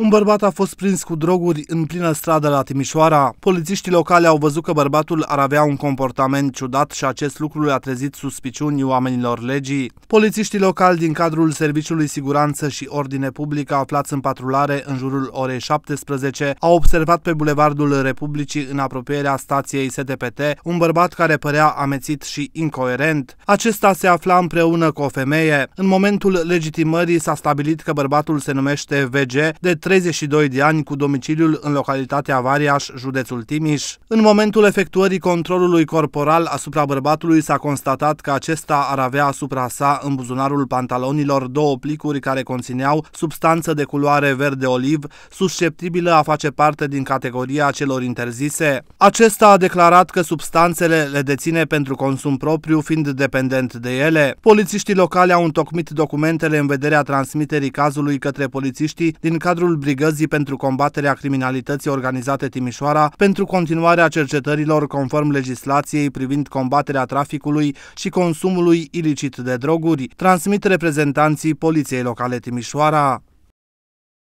Un bărbat a fost prins cu droguri în plină stradă la Timișoara. Polițiștii locale au văzut că bărbatul ar avea un comportament ciudat și acest lucru le-a trezit suspiciuni oamenilor legii. Polițiștii locali din cadrul Serviciului Siguranță și Ordine Publică aflați în patrulare în jurul orei 17 au observat pe bulevardul Republicii în apropierea stației STPT un bărbat care părea amețit și incoerent. Acesta se afla împreună cu o femeie. În momentul legitimării s-a stabilit că bărbatul se numește VG de 32 de ani, cu domiciliul în localitatea Variaș, județul Timiș. În momentul efectuării controlului corporal asupra bărbatului s-a constatat că acesta ar avea asupra sa în buzunarul pantalonilor două plicuri care conțineau substanță de culoare verde oliv, susceptibilă a face parte din categoria celor interzise. Acesta a declarat că substanțele le deține pentru consum propriu, fiind dependent de ele. Polițiștii locali au întocmit documentele în vederea transmiterii cazului către polițiștii din cadrul Brigăzii pentru combaterea criminalității organizate Timișoara pentru continuarea cercetărilor conform legislației privind combaterea traficului și consumului ilicit de droguri, transmit reprezentanții Poliției Locale Timișoara.